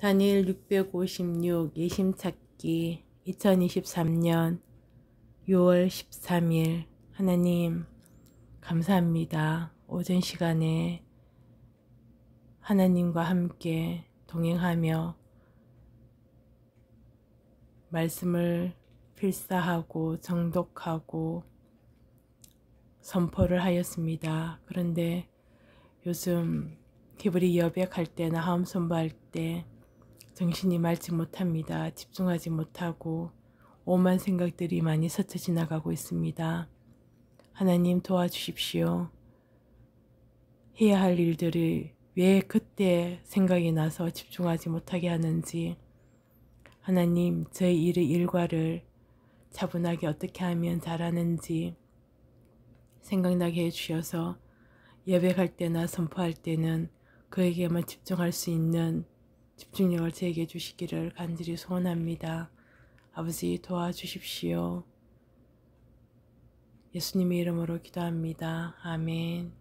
단일 656 예심찾기 2023년 6월 13일 하나님 감사합니다. 오전 시간에 하나님과 함께 동행하며 말씀을 필사하고 정독하고 선포를 하였습니다. 그런데 요즘 히브리 여백할 때나 하음 선보할 때 정신이 맑지 못합니다. 집중하지 못하고 오만 생각들이 많이 스쳐 지나가고 있습니다. 하나님 도와주십시오. 해야 할 일들을 왜 그때 생각이 나서 집중하지 못하게 하는지 하나님 제 일의 일과를 차분하게 어떻게 하면 잘하는지 생각나게 해주셔서 예배할 때나 선포할 때는 그에게만 집중할 수 있는 집중력을 제게 주시기를 간절히 소원합니다. 아버지 도와주십시오. 예수님의 이름으로 기도합니다. 아멘.